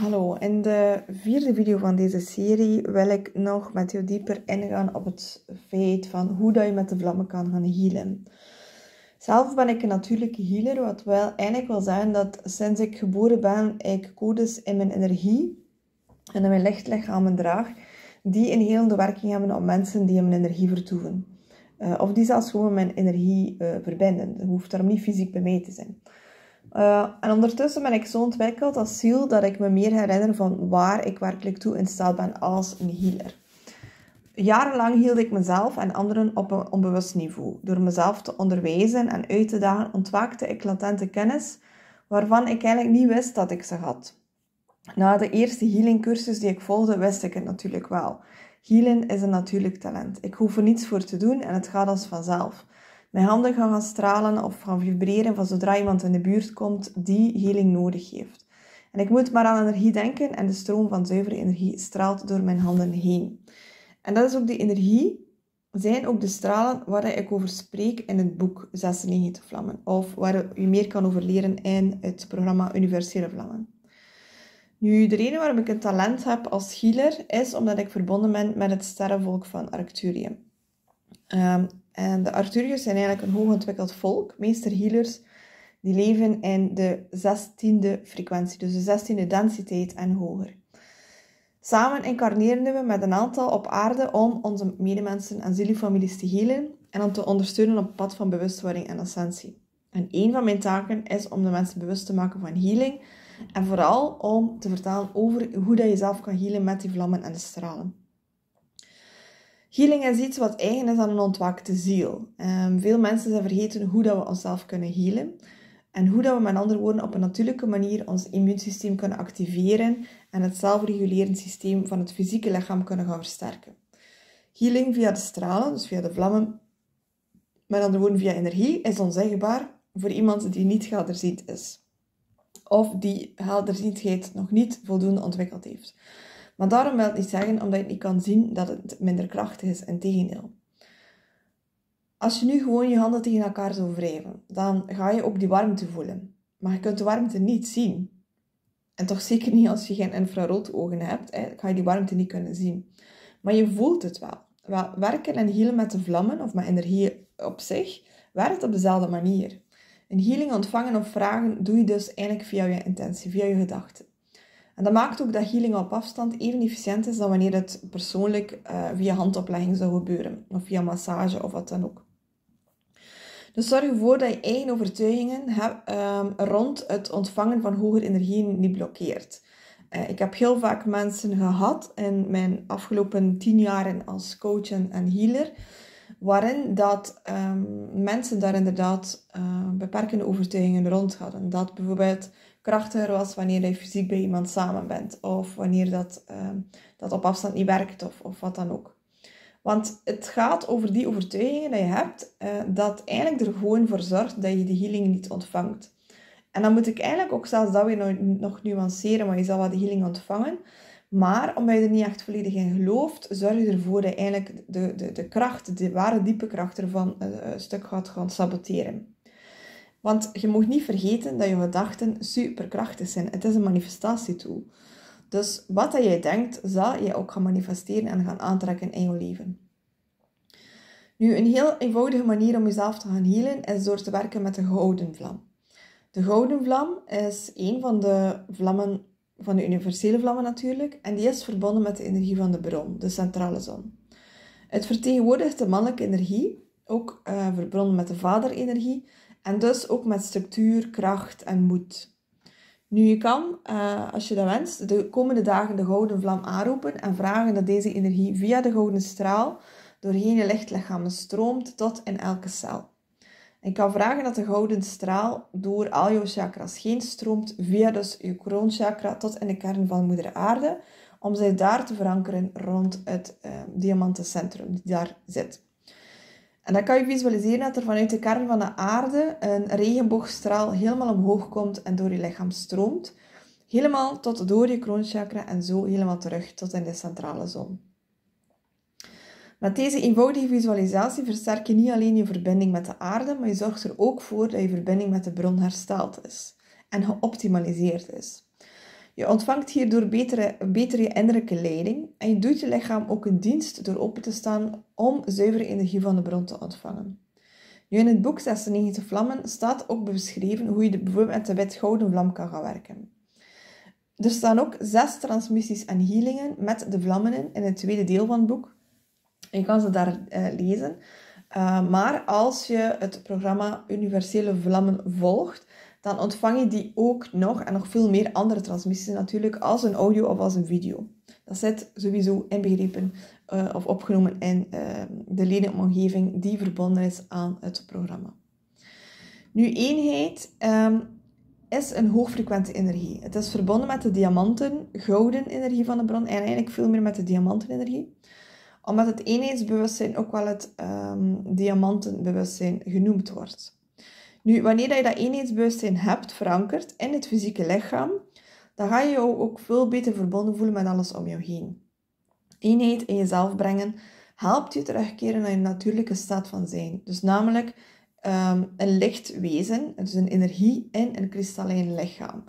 Hallo, in de vierde video van deze serie wil ik nog met jou dieper ingaan op het feit van hoe dat je met de vlammen kan gaan healen. Zelf ben ik een natuurlijke healer, wat wel eigenlijk wil zeggen dat sinds ik geboren ben, ik codes in mijn energie en in mijn lichtlichamen draag, die een de werking hebben op mensen die mijn energie vertoeven. Eh, of die zelfs gewoon mijn energie eh, verbinden. Je hoeft daarom niet fysiek bij mij te zijn. Eh, en ondertussen ben ik zo ontwikkeld als ziel dat ik me meer herinner van waar ik werkelijk toe in ben als een healer. Jarenlang hield ik mezelf en anderen op een onbewust niveau. Door mezelf te onderwijzen en uit te dagen ontwaakte ik latente kennis waarvan ik eigenlijk niet wist dat ik ze had. Na de eerste healingcursus die ik volgde, wist ik het natuurlijk wel. Healing is een natuurlijk talent. Ik hoef er niets voor te doen en het gaat als vanzelf. Mijn handen gaan gaan stralen of gaan vibreren van zodra iemand in de buurt komt die healing nodig heeft. En ik moet maar aan energie denken en de stroom van zuivere energie straalt door mijn handen heen. En dat is ook die energie zijn ook de stralen waar ik over spreek in het boek 96 Vlammen. Of waar u meer kan over leren in het programma Universele Vlammen. Nu, de reden waarom ik een talent heb als healer is omdat ik verbonden ben met het sterrenvolk van Arcturium. Ehm, en de Arthurius zijn eigenlijk een hoogontwikkeld volk, meester healers, die leven in de 16e frequentie, dus de 16e densiteit en hoger. Samen incarneren we met een aantal op aarde om onze medemensen en zielenfamilies te healen en om te ondersteunen op het pad van bewustwording en ascensie. En een van mijn taken is om de mensen bewust te maken van healing en vooral om te vertalen over hoe dat je zelf kan healen met die vlammen en de stralen. Healing is iets wat eigen is aan een ontwakte ziel. Ehm, veel mensen zijn vergeten hoe dat we onszelf kunnen healen. En hoe dat we met andere woorden op een natuurlijke manier ons immuunsysteem kunnen activeren en het zelfregulerend systeem van het fysieke lichaam kunnen gaan versterken. Healing via de stralen, dus via de vlammen, met andere woorden via energie, is onzichtbaar voor iemand die niet helderziend is. Of die helderziendheid nog niet voldoende ontwikkeld heeft. Maar daarom wil het niet zeggen, omdat je niet kan zien, dat het minder krachtig is. Integendeel. Als je nu gewoon je handen tegen elkaar zou wrijven, dan ga je ook die warmte voelen. Maar je kunt de warmte niet zien. En toch zeker niet als je geen infrarood ogen hebt, hè, ga je die warmte niet kunnen zien. Maar je voelt het wel. wel werken en healen met de vlammen of met energie op zich werkt op dezelfde manier. Een healing ontvangen of vragen doe je dus eigenlijk via je intentie, via je gedachten. En dat maakt ook dat healing op afstand even efficiënt is dan wanneer het persoonlijk eh, via handoplegging zou gebeuren, of via massage of wat dan ook. Dus zorg ervoor dat je eigen overtuigingen heb, ehm, rond het ontvangen van hogere energieën niet blokkeert. Eh, ik heb heel vaak mensen gehad in mijn afgelopen tien jaren als coach en healer, waarin dat ehm, mensen daar inderdaad eh, beperkende overtuigingen rond hadden. Dat bijvoorbeeld krachtiger was wanneer je fysiek bij iemand samen bent. Of wanneer dat, ehm, dat op afstand niet werkt of, of wat dan ook. Want het gaat over die overtuigingen die je hebt, uh, dat eigenlijk er gewoon voor zorgt dat je de healing niet ontvangt. En dan moet ik eigenlijk ook zelfs dat weer nog nuanceren, want je zal wel de healing ontvangen. Maar omdat je er niet echt volledig in gelooft, zorg je ervoor dat je eigenlijk de, de, de kracht, de ware diepe kracht ervan eh, een, stuk gaat gaan saboteren. Want je moet niet vergeten dat je gedachten superkrachtig zijn. Het is een manifestatietool. Dus wat dat jij denkt, zal je ook gaan manifesteren en gaan aantrekken in je leven. Nu, een heel eenvoudige manier om jezelf te gaan helen is door te werken met de gouden vlam. De gouden vlam is een van de vlammen, van de universele vlammen natuurlijk, en die is verbonden met de energie van de bron, de centrale zon. Het vertegenwoordigt de mannelijke energie, ook uh, verbonden met de vaderenergie, en dus ook met structuur, kracht en moed. Nu, je kan, eh, als je dat wenst, de komende dagen de gouden vlam aanroepen en vragen dat deze energie via de gouden straal doorheen je lichtlichamen stroomt tot in elke cel. En je kan vragen dat de gouden straal door al jouw chakras heen stroomt, via dus je kroonchakra tot in de kern van moeder aarde, om ze daar te verankeren rond het eh, diamantencentrum die daar zit. En dan kan je visualiseren dat er vanuit de kern van de aarde een regenboogstraal helemaal omhoog komt en door je lichaam stroomt. Helemaal tot door je kroonchakra en zo helemaal terug tot in de centrale zon. Met deze eenvoudige visualisatie versterk je niet alleen je verbinding met de aarde, maar je zorgt er ook voor dat je verbinding met de bron hersteld is en geoptimaliseerd is. Je ontvangt hierdoor betere, betere innerlijke leiding en je doet je lichaam ook een dienst door open te staan om zuivere energie van de bron te ontvangen. Nu in het boek 96 Vlammen staat ook beschreven hoe je de, bijvoorbeeld met de wit gouden vlam kan gaan werken. Er staan ook zes transmissies en healingen met de vlammen in, in het tweede deel van het boek. Je kan ze daar eh, lezen. Eh, maar als je het programma Universele Vlammen volgt, dan ontvang je die ook nog en nog veel meer andere transmissies natuurlijk als een audio of als een video. Dat zit sowieso inbegrepen eh, of opgenomen in ehm, de ledenomgeving die verbonden is aan het programma. Nu, eenheid ehm, is een hoogfrequente energie. Het is verbonden met de diamanten, gouden energie van de bron en eigenlijk veel meer met de diamantenenergie. Omdat het eenheidsbewustzijn ook wel het ehm, diamantenbewustzijn genoemd wordt. Nu, wanneer je dat eenheidsbewustzijn hebt verankerd in het fysieke lichaam, dan ga je je ook veel beter verbonden voelen met alles om jou heen. Eenheid in jezelf brengen helpt je terugkeren naar je natuurlijke staat van zijn. Dus namelijk ehm, een licht wezen, dus een energie in een kristallijn lichaam.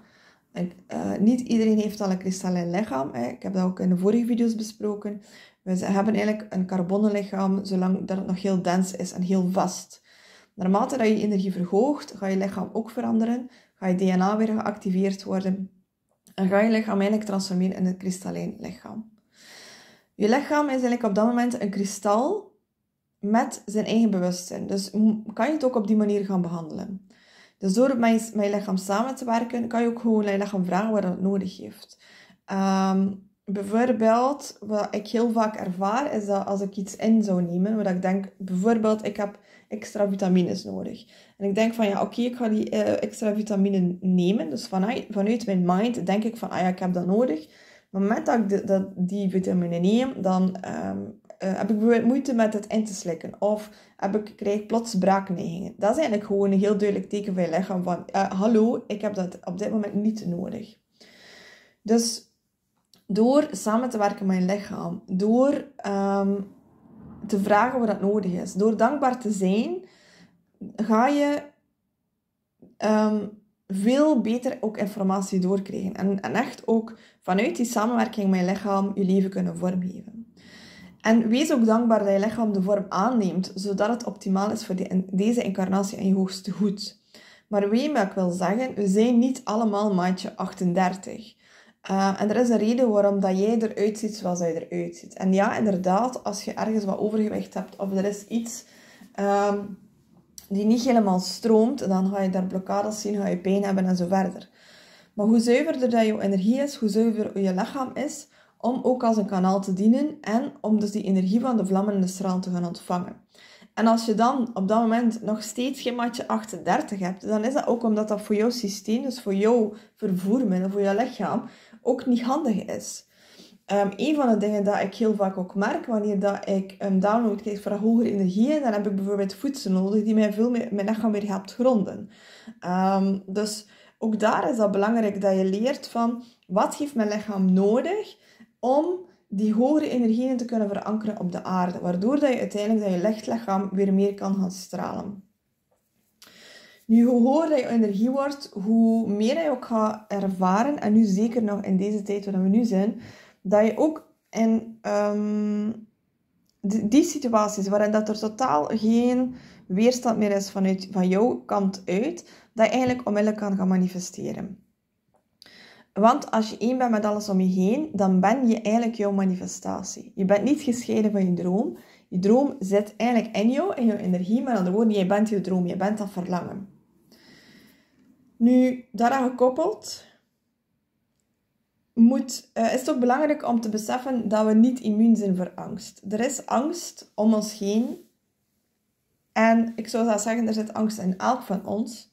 En, eh, niet iedereen heeft al een kristallijn lichaam. Ik heb dat ook in de vorige video's besproken. We hebben eigenlijk een lichaam, zolang dat het nog heel dens is en heel vast. Naarmate dat je energie verhoogt, ga je lichaam ook veranderen, ga je DNA weer geactiveerd worden en ga je lichaam eigenlijk transformeren in een kristallijn lichaam. Je lichaam is eigenlijk op dat moment een kristal met zijn eigen bewustzijn. Dus kan je het ook op die manier gaan behandelen. Dus door met je, lichaam samen te werken, kan je ook gewoon je lichaam vragen wat het nodig heeft. Um, bijvoorbeeld, wat ik heel vaak ervaar, is dat als ik iets in zou nemen, wat ik denk, bijvoorbeeld, ik heb extra vitamines nodig. En ik denk van, ja, oké, ik ga die eh, extra vitamine nemen. Dus vanuit, vanuit mijn mind denk ik van, ah ja, ik heb dat nodig. Maar op het moment dat ik dat die vitamine neem, dan ehm, eh, heb ik moeite met het in te slikken. Of heb ik, krijg ik plots braakneigingen. Dat is eigenlijk gewoon een heel duidelijk teken van je lichaam van... Eh, hallo, ik heb dat op dit moment niet nodig. Dus door samen te werken met je lichaam. Door ehm, te vragen wat dat nodig is. Door dankbaar te zijn, ga je ehm, veel beter ook informatie doorkrijgen. En, en echt ook vanuit die samenwerking met je lichaam je leven kunnen vormgeven. En wees ook dankbaar dat je lichaam de vorm aanneemt, zodat het optimaal is voor deze incarnatie en je hoogste goed. Maar waarmee ik wil zeggen, we zijn niet allemaal maatje 38. Eh, en er is een reden waarom dat jij eruit ziet zoals jij eruit ziet. En ja, inderdaad, als je ergens wat overgewicht hebt of er is iets um, die niet helemaal stroomt, dan ga je daar blokkades zien, ga je pijn hebben en zo verder. Maar hoe zuiverder dat jouw energie is, hoe zuiver je lichaam is, om ook als een kanaal te dienen en om dus die energie van de vlammende straal te gaan ontvangen. En als je dan op dat moment nog steeds geen matje 38 hebt, dan is dat ook omdat dat voor jouw systeem, dus voor jouw vervoermiddel, voor jouw lichaam, ook niet handig is. Um, een van de dingen dat ik heel vaak ook merk wanneer dat ik een download krijg voor hogere energieën, dan heb ik bijvoorbeeld voedsel nodig die mij veel meer, mijn lichaam weer helpt gronden. Ehm, dus ook daar is het belangrijk dat je leert van wat geeft mijn lichaam nodig om die hogere energieën te kunnen verankeren op de aarde, waardoor dat je uiteindelijk dat je lichtlichaam weer meer kan gaan stralen. Nu, hoe hoger je energie wordt, hoe meer je ook gaat ervaren, en nu zeker nog in deze tijd waar we nu zijn, dat je ook in ehm, die, situaties waarin dat er totaal geen weerstand meer is vanuit, van jouw kant uit, dat je eigenlijk onmiddellijk kan gaan manifesteren. Want als je één bent met alles om je heen, dan ben je eigenlijk jouw manifestatie. Je bent niet gescheiden van je droom. Je droom zit eigenlijk in jou, in jouw energie. maar in andere woorden, jij bent je droom, Je bent dat verlangen. Nu, daaraan gekoppeld moet, eh, is het ook belangrijk om te beseffen dat we niet immuun zijn voor angst. Er is angst om ons heen. En ik zou zeggen, er zit angst in elk van ons.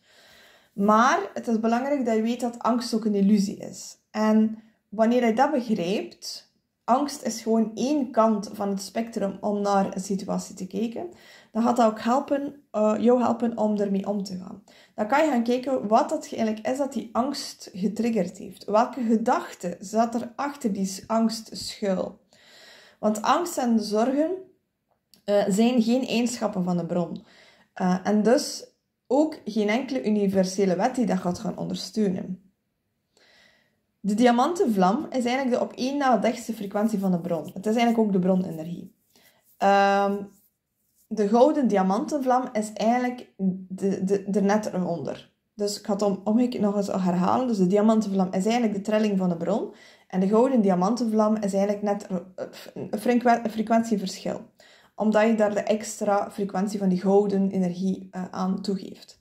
Maar het is belangrijk dat je weet dat angst ook een illusie is. En wanneer je dat begrijpt, angst is gewoon één kant van het spectrum om naar een situatie te kijken, dan gaat dat ook helpen eh, jou helpen om ermee om te gaan. Dan kan je gaan kijken wat dat eigenlijk is dat die angst getriggerd heeft. Welke gedachte zat er achter die angst schuil? Want angst en zorgen eh, zijn geen eigenschappen van de bron. Eh, en dus ook geen enkele universele wet die dat gaat gaan ondersteunen. De diamantenvlam is eigenlijk de op één na dichtste frequentie van de bron. Het is eigenlijk ook de bronenergie. Ehm, de gouden diamantenvlam is eigenlijk de, de, net eronder. Dus ik ga het om, ik nog eens herhalen. Dus de diamantenvlam is eigenlijk de trilling van de bron. En de gouden diamantenvlam is eigenlijk net een frequentieverschil. Omdat je daar de extra frequentie van die gouden energie eh, aan toegeeft.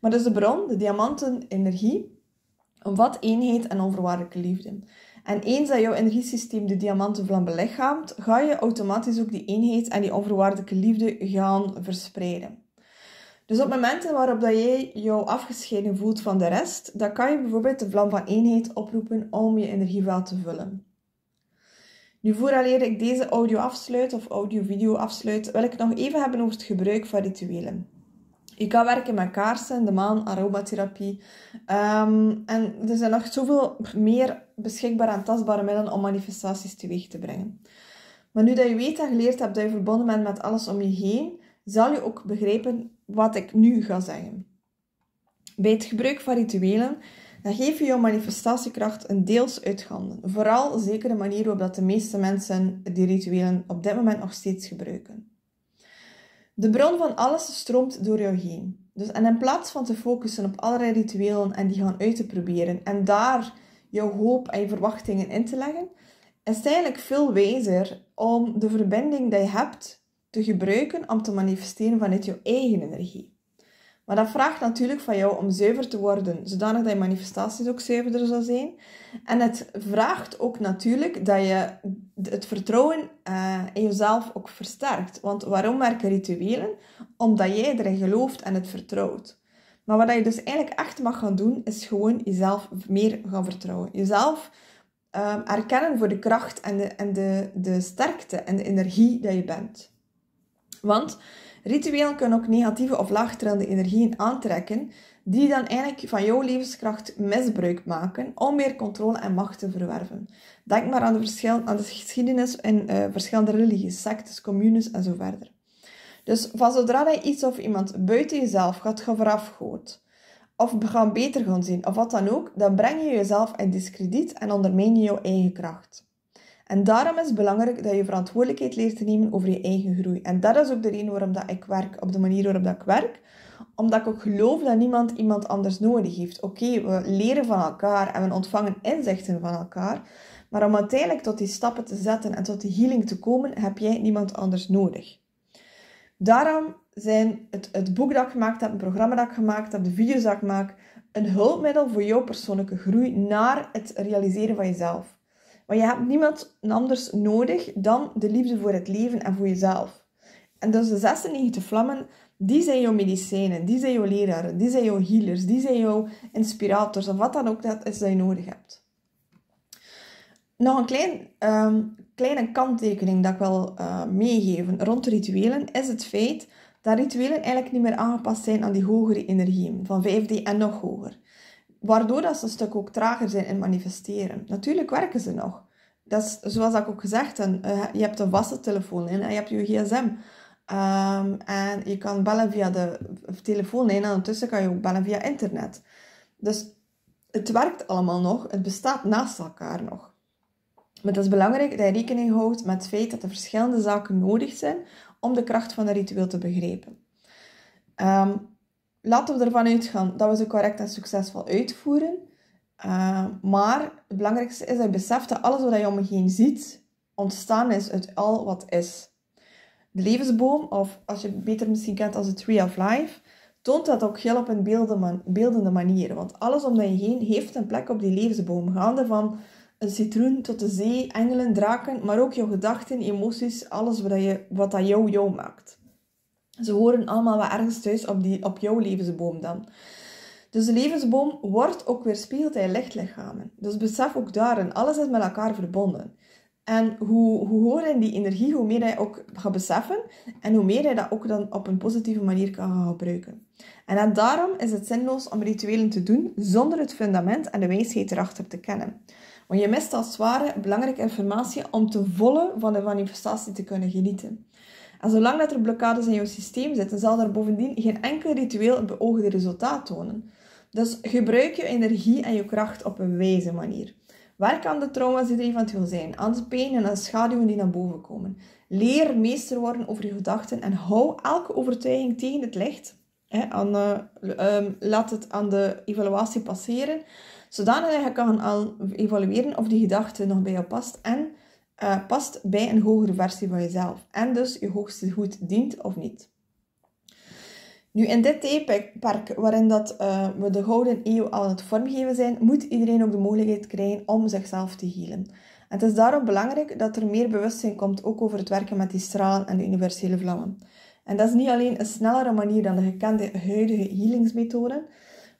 Maar dus de bron, de diamantenenergie, wat eenheid en onvoorwaardelijke liefde. En eens dat jouw energiesysteem de diamantenvlam belichaamt, ga je automatisch ook die eenheid en die onvoorwaardelijke liefde gaan verspreiden. Dus op momenten waarop dat jij jou afgescheiden voelt van de rest, dan kan je bijvoorbeeld de vlam van eenheid oproepen om je energieveld te vullen. Nu, vooraleer ik deze audio afsluit of audio-video afsluit, wil ik nog even hebben over het gebruik van rituelen. Je kan werken met kaarsen, de maan, aromatherapie. Ehm, en er zijn nog zoveel meer beschikbare en tastbare middelen om manifestaties teweeg te brengen. Maar nu dat je weet en geleerd hebt dat je verbonden bent met alles om je heen, zal je ook begrijpen wat ik nu ga zeggen. Bij het gebruik van rituelen, dan geef je je manifestatiekracht een deels uit handen. Vooral zeker de manier waarop dat de meeste mensen die rituelen op dit moment nog steeds gebruiken. De bron van alles stroomt door jou heen. Dus, en in plaats van te focussen op allerlei rituelen en die gaan uit te proberen en daar jouw hoop en je verwachtingen in te leggen, is het eigenlijk veel wijzer om de verbinding die je hebt te gebruiken om te manifesteren vanuit jouw eigen energie. Maar dat vraagt natuurlijk van jou om zuiver te worden, zodanig dat je manifestaties ook zuiverder zal zijn. En het vraagt ook natuurlijk dat je het vertrouwen eh, in jezelf ook versterkt. Want waarom werken rituelen? Omdat jij erin gelooft en het vertrouwt. Maar wat je dus eigenlijk echt mag gaan doen, is gewoon jezelf meer gaan vertrouwen. Jezelf eh, erkennen voor de kracht en, de, en de, de sterkte en de energie dat je bent. Want rituelen kunnen ook negatieve of laagtrillende energieën aantrekken, die dan eigenlijk van jouw levenskracht misbruik maken om meer controle en macht te verwerven. Denk maar aan de, verschil, aan de geschiedenis in eh, verschillende religies, sectes, communes en zo verder. Dus van zodra je iets of iemand buiten jezelf gaat gaan of gaan beter gaan zien, of wat dan ook, dan breng je jezelf in discrediet en ondermijn je jouw eigen kracht. En daarom is het belangrijk dat je verantwoordelijkheid leert te nemen over je eigen groei. En dat is ook de reden waarom dat ik werk op de manier waarop dat ik werk. Omdat ik ook geloof dat niemand iemand anders nodig heeft. Oké, we leren van elkaar en we ontvangen inzichten van elkaar. Maar om uiteindelijk tot die stappen te zetten en tot die healing te komen, heb jij niemand anders nodig. Daarom zijn het, het boek dat ik gemaakt heb, het programma dat ik gemaakt heb, de video's dat ik maak, een hulpmiddel voor jouw persoonlijke groei naar het realiseren van jezelf. Maar je hebt niemand anders nodig dan de liefde voor het leven en voor jezelf. En dus de 96 vlammen, die zijn jouw medicijnen, die zijn jouw leraren, die zijn jouw healers, die zijn jouw inspirators of wat dan ook dat is dat je nodig hebt. Nog een klein, ehm, kleine kanttekening dat ik wil uh, meegeven rond rituelen is het feit dat rituelen eigenlijk niet meer aangepast zijn aan die hogere energieën, van 5D en nog hoger. Waardoor dat ze een stuk ook trager zijn in manifesteren. Natuurlijk werken ze nog. Dat is zoals ik ook gezegd heb, eh, je hebt een vaste telefoonlijn en je hebt je gsm. Ehm, en je kan bellen via de telefoonlijn en ondertussen kan je ook bellen via internet. Dus het werkt allemaal nog, het bestaat naast elkaar nog. Maar het is belangrijk dat je rekening houdt met het feit dat er verschillende zaken nodig zijn om de kracht van een ritueel te begrijpen. Ehm, laten we ervan uitgaan dat we ze correct en succesvol uitvoeren. Eh, maar het belangrijkste is dat je beseft dat alles wat je om je heen ziet, ontstaan is uit al wat is. De levensboom, of als je het beter misschien kent als de Tree of Life, toont dat ook heel op een beeldende manier. Want alles om je heen heeft een plek op die levensboom. Gaande van een citroen tot de zee, engelen, draken, maar ook jouw gedachten, emoties, alles wat, je, wat dat jou jou maakt. Ze horen allemaal wel ergens thuis op, die, op jouw levensboom dan. Dus de levensboom wordt ook weer spiegeld in lichtlichamen. Dus besef ook daarin, alles is met elkaar verbonden. En hoe, hoe hoger die energie, hoe meer hij ook gaat beseffen en hoe meer hij dat ook dan op een positieve manier kan gaan gebruiken. En daarom is het zinloos om rituelen te doen zonder het fundament en de wijsheid erachter te kennen. Want je mist als zware belangrijke informatie om te volle van de manifestatie te kunnen genieten. En zolang dat er blokkades in jouw systeem zitten, zal er bovendien geen enkel ritueel het beoogde resultaat tonen. Dus gebruik je energie en je kracht op een wijze manier. Werk aan de trauma's die er eventueel zijn, aan de pijn en aan schaduwen die naar boven komen. Leer meester worden over je gedachten en hou elke overtuiging tegen het licht. aan, eh, ehm, laat het aan de evaluatie passeren, zodat je kan evalueren of die gedachte nog bij jou past en eh, past bij een hogere versie van jezelf en dus je hoogste goed dient of niet. Nu, in dit theepark, waarin dat, eh, we de Gouden Eeuw aan het vormgeven zijn, moet iedereen ook de mogelijkheid krijgen om zichzelf te healen. En het is daarom belangrijk dat er meer bewustzijn komt ook over het werken met die stralen en de universele vlammen. En dat is niet alleen een snellere manier dan de gekende huidige healingsmethoden.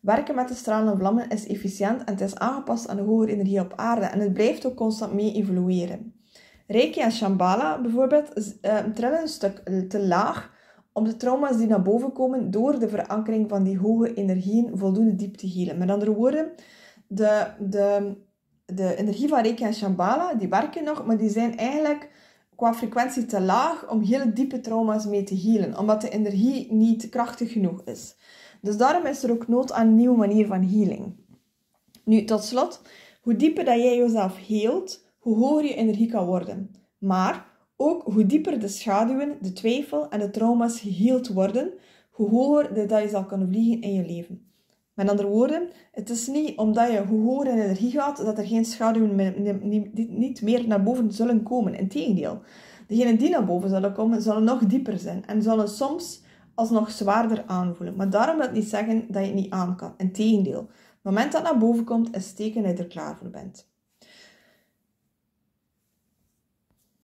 Werken met de stralen en vlammen is efficiënt en het is aangepast aan de hogere energie op aarde en het blijft ook constant mee evolueren. Reiki en Shambhala bijvoorbeeld ehm, trillen een stuk te laag om de trauma's die naar boven komen door de verankering van die hoge energieën voldoende diep te healen. Met andere woorden, de, de, de energie van Reiki en Shambhala, die werken nog, maar die zijn eigenlijk qua frequentie te laag om hele diepe trauma's mee te healen, omdat de energie niet krachtig genoeg is. Dus daarom is er ook nood aan een nieuwe manier van healing. Nu, tot slot, hoe dieper dat jij jezelf heelt, hoe hoger je energie kan worden. Maar ook hoe dieper de schaduwen, de twijfel en de trauma's geheeld worden, hoe hoger dat je zal kunnen vliegen in je leven. Met andere woorden, het is niet omdat je hoe hoger in energie gaat, dat er geen schaduwen niet meer naar boven zullen komen. Integendeel, degenen die naar boven zullen komen, zullen nog dieper zijn en zullen soms alsnog zwaarder aanvoelen. Maar daarom wil het niet zeggen dat je het niet aan kan. Integendeel, het moment dat het naar boven komt, is teken dat je er klaar voor bent.